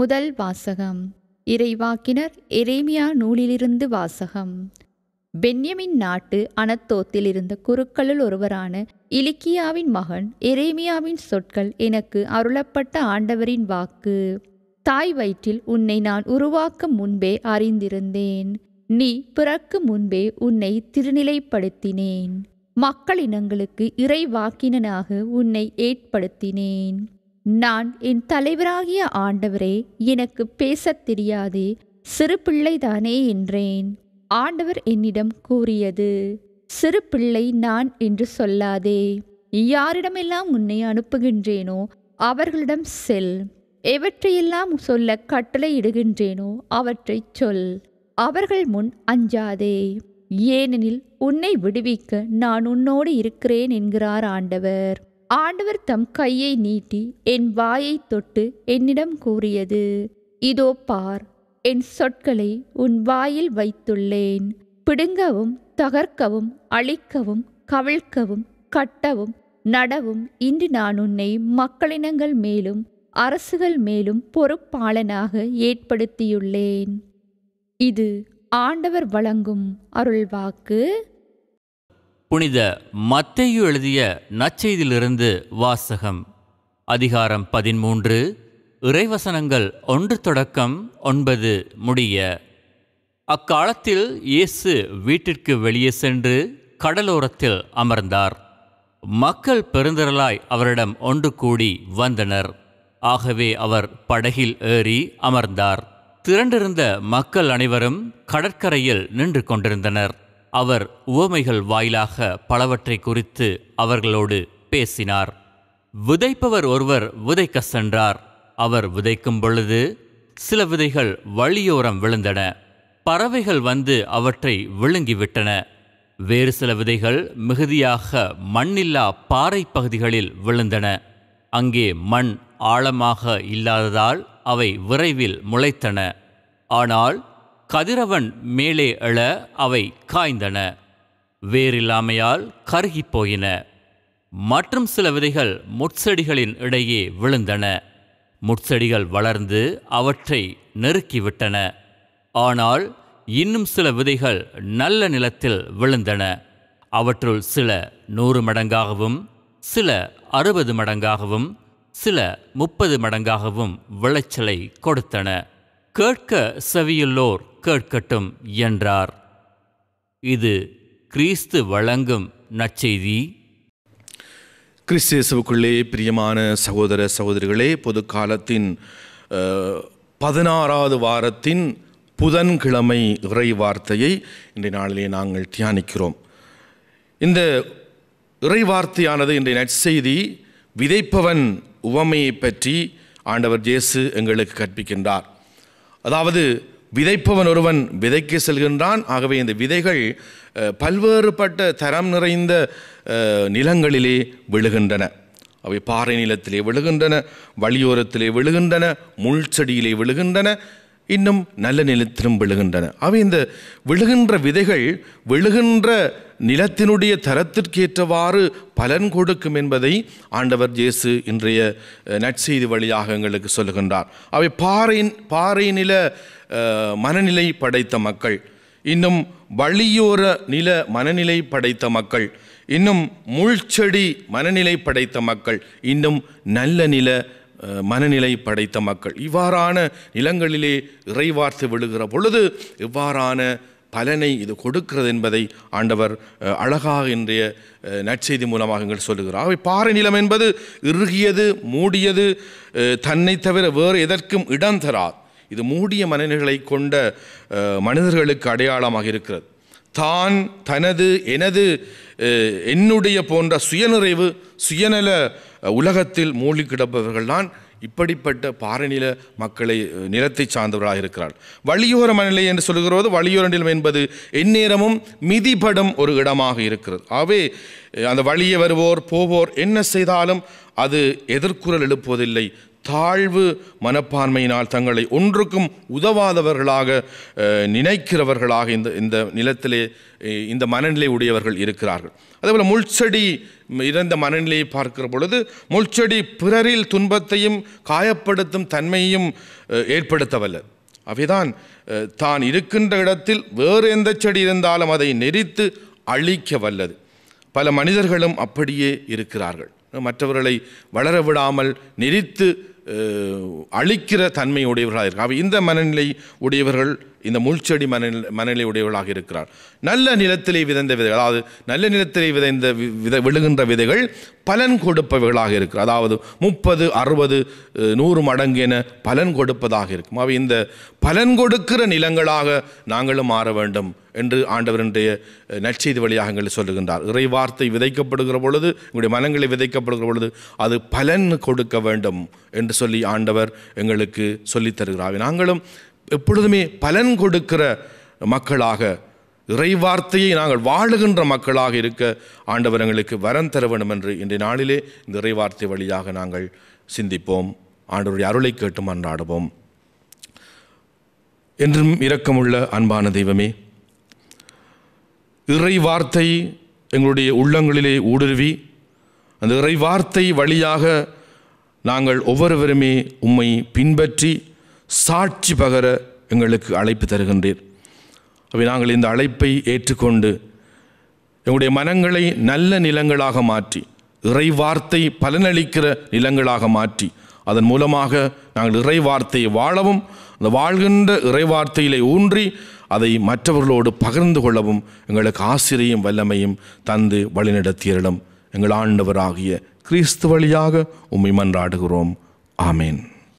முதல் வாசகம் இறைவாக்கினர் எரேமியா நூலிலிருந்து வாசகம் பென்யமின் நாட்டு அனத்தோத்தில் இருந்த குருக்களுள் ஒருவரான இலிக்கியாவின் மகன் எரேமியாவின் சொற்கள் எனக்கு அருளப்பட்ட ஆண்டவரின் வாக்கு தாய் வயிற்றில் உன்னை நான் உருவாக்க முன்பே அறிந்திருந்தேன் நீ பிறக்கு முன்பே உன்னை திருநிலைப்படுத்தினேன் மக்களினங்களுக்கு இறைவாக்கினனாக உன்னை ஏற்படுத்தினேன் நான் என் தலைவராகிய ஆண்டவரே எனக்கு பேசத் தெரியாதே சிறு பிள்ளைதானே என்றேன் ஆண்டவர் என்னிடம் கூறியது சிறு பிள்ளை நான் என்று சொல்லாதே யாரிடமெல்லாம் உன்னை அனுப்புகின்றேனோ அவர்களிடம் செல் எவற்றையெல்லாம் சொல்ல கட்டளையிடுகின்றேனோ அவற்றை சொல் அவர்கள் முன் அஞ்சாதே ஏனெனில் உன்னை விடுவிக்க நான் உன்னோடு இருக்கிறேன் என்கிறார் ஆண்டவர் ஆண்டவர் தம் கையை நீட்டி என் வாயை தொட்டு என்னிடம் கூறியது இதோ பார் என் சொற்களை உன் வாயில் வைத்துள்ளேன் பிடுங்கவும் தகர்க்கவும் அழிக்கவும் கவிழ்க்கவும் கட்டவும் நடவும் இன்று நான் உன்னை மக்களினங்கள் மேலும் அரசுகள் மேலும் பொறுப்பாளனாக ஏற்படுத்தியுள்ளேன் இது ஆண்டவர் வழங்கும் அருள்வாக்கு புனித மத்தையு எழுதிய நற்செய்தியிலிருந்து வாசகம் அதிகாரம் பதிமூன்று இறைவசனங்கள் ஒன்று தொடக்கம் ஒன்பது முடிய அக்காலத்தில் இயேசு வீட்டிற்கு வெளியே சென்று கடலோரத்தில் அமர்ந்தார் மக்கள் பெருந்திரளாய் அவரிடம் ஒன்று கூடி வந்தனர் ஆகவே அவர் படகில் ஏறி அமர்ந்தார் திரண்டிருந்த மக்கள் அனைவரும் கடற்கரையில் நின்று கொண்டிருந்தனர் அவர் உவமைகள் வாயிலாக பலவற்றை குறித்து அவர்களோடு பேசினார் விதைப்பவர் ஒருவர் விதைக்க சென்றார் அவர் விதைக்கும் பொழுது சில விதைகள் வழியோரம் விழுந்தன பறவைகள் வந்து அவற்றை விழுங்கிவிட்டன வேறு சில விதைகள் மிகுதியாக மண்ணில்லா பாறை பகுதிகளில் விழுந்தன அங்கே மண் ஆழமாக இல்லாததால் அவை விரைவில் முளைத்தன ஆனால் கதிரவன் மேலே எழ அவை காய்ந்தன வேறில்லாமையால் கருகி போயின மற்றும் சில விதைகள் முட்செடிகளின் இடையே விழுந்தன முட்செடிகள் வளர்ந்து அவற்றை நெருக்கிவிட்டன ஆனால் இன்னும் சில விதைகள் நல்ல நிலத்தில் விழுந்தன அவற்றுள் சில நூறு மடங்காகவும் சில அறுபது மடங்காகவும் சில முப்பது மடங்காகவும் விளைச்சலை கொடுத்தன கேட்க செவியுள்ளோர் கேட்கட்டும் என்றார் இது கிறிஸ்து வழங்கும் நற்செய்தி கிறிஸ்தேசவுக்குள்ளே பிரியமான சகோதர சகோதரிகளே பொது காலத்தின் பதினாறாவது வாரத்தின் புதன்கிழமை இறை வார்த்தையை இன்றைய நாளிலே நாங்கள் தியானிக்கிறோம் இந்த இறை வார்த்தையானது இன்றைய நற்செய்தி விதைப்பவன் உவமையை பற்றி ஆண்டவர் ஜேசு எங்களுக்கு கற்பிக்கின்றார் அதாவது விதைப்பவன் ஒருவன் விதைக்கு செல்கின்றான் ஆகவே இந்த விதைகள் பல்வேறுபட்ட தரம் நிறைந்த நிலங்களிலே விழுகின்றன அவை பாறை நிலத்திலே விழுகின்றன வழியோரத்திலே விழுகின்றன முள் செடியிலே விழுகின்றன இன்னும் நல்ல நிலத்திலும் விழுகின்றன அவை இந்த விழுகின்ற விதைகள் விழுகின்ற நிலத்தினுடைய தரத்திற்கேற்றவாறு பலன் கொடுக்கும் என்பதை ஆண்டவர் ஜேசு இன்றைய நற்செய்தி வழியாக எங்களுக்கு சொல்லுகின்றார் அவை பாறையின் பாறை நில மனநிலை படைத்த மக்கள் இன்னும் வழியோர நில மனநிலை படைத்த மக்கள் இன்னும் முள்செடி மனநிலை படைத்த மக்கள் இன்னும் நல்ல நில மனநிலை படைத்த மக்கள் இவ்வாறான நிலங்களிலே இறைவார்த்து விழுகிற பொழுது இவ்வாறான பலனை இது கொடுக்கிறது என்பதை ஆண்டவர் அழகாக இன்றைய நற்செய்தி மூலமாக எங்கள் சொல்லுகிறார் அவை பாறை நிலம் என்பது இறுகியது மூடியது தன்னை தவிர வேறு எதற்கும் இடம் தராது இது மூடிய மனநிலை கொண்ட மனிதர்களுக்கு அடையாளமாக இருக்கிறது தான் தனது எனது என்னுடைய போன்ற சுயநிறைவு சுயநல உலகத்தில் மூழ்கி கிடப்பவர்கள்தான் இப்படிப்பட்ட பாரநில மக்களை நிலத்தை சார்ந்தவர்களாக இருக்கிறார் வழியோர மனநிலை என்று சொல்கிறது வழியோர நிலம் என்பது எந்நேரமும் மிதிபடும் ஒரு இடமாக இருக்கிறது ஆகவே அந்த வழியே வருவோர் போவோர் என்ன செய்தாலும் அது எதிர்குரல் எழுப்புவதில்லை தாழ்வு மனப்பான்மையினால் தங்களை ஒன்றுக்கும் உதவாதவர்களாக நினைக்கிறவர்களாக இந்த இந்த நிலத்திலே இந்த மனநிலை உடையவர்கள் இருக்கிறார்கள் அதேபோல் முள்செடி இறந்த மனநிலையை பார்க்கிற பொழுது முள்செடி பிறரில் துன்பத்தையும் காயப்படுத்தும் தன்மையையும் ஏற்படுத்தவல்ல அவைதான் தான் இருக்கின்ற இடத்தில் வேறு எந்த செடி இருந்தாலும் அதை நெறித்து அழிக்க வல்லது பல மனிதர்களும் அப்படியே இருக்கிறார்கள் மற்றவர்களை வளர விடாமல் நெறித்து அழிக்கிற தன்மை உடையவர்களாக இருக்காங்க இந்த மனநிலை உடையவர்கள் இந்த முள்செடி மனநிலை மனநிலை உடையவர்களாக இருக்கிறார் நல்ல நிலத்திலே விதைந்த விதைகள் அதாவது நல்ல நிலத்திலே விதைந்த வித விழுகின்ற விதைகள் பலன் கொடுப்பவர்களாக இருக்கிறார் அதாவது முப்பது அறுபது நூறு மடங்கு என பலன் கொடுப்பதாக இருக்கும் அவை இந்த பலன் கொடுக்கிற நிலங்களாக நாங்களும் மாற வேண்டும் என்று ஆண்டவருடைய நற்செய்தி வழியாக எங்களை சொல்லுகின்றார் இறை வார்த்தை விதைக்கப்படுகிற பொழுது எங்களுடைய மனங்களை விதைக்கப்படுகிற பொழுது அது பலன் கொடுக்க வேண்டும் என்று சொல்லி ஆண்டவர் எங்களுக்கு சொல்லித் தருகிறார் நாங்களும் எப்பொழுதுமே பலன் கொடுக்கிற மக்களாக இறைவார்த்தையை நாங்கள் வாழுகின்ற மக்களாக இருக்க ஆண்டவர் எங்களுக்கு வரம் தர வேண்டும் என்று இன்றைய நாளிலே இந்த இறைவார்த்தை வழியாக நாங்கள் சிந்திப்போம் ஆண்டவருடைய அருளை கேட்டும் மன்றாடுவோம் என்றும் இரக்கமுள்ள அன்பான தெய்வமே இறை வார்த்தை எங்களுடைய உள்ளங்களிலே ஊடுருவி அந்த இறை வார்த்தை வழியாக நாங்கள் ஒவ்வொருவருமே உம்மை பின்பற்றி சாட்சி பகர எங்களுக்கு அழைப்பு தருகின்றீர் அவை நாங்கள் இந்த அழைப்பை ஏற்றுக்கொண்டு எங்களுடைய மனங்களை நல்ல நிலங்களாக மாற்றி இறை வார்த்தை பலனளிக்கிற நிலங்களாக மாற்றி அதன் மூலமாக நாங்கள் இறை வார்த்தையை வாழவும் அந்த வாழ்கின்ற இறை வார்த்தையிலே ஊன்றி அதை மற்றவர்களோடு பகிர்ந்து கொள்ளவும் எங்களுக்கு ஆசிரியம் வல்லமையும் தந்து வழிநடத்தியரிடம் எங்கள் ஆண்டவராகிய கிறிஸ்து வழியாக உம்மை மன்றாடுகிறோம் ஆமேன்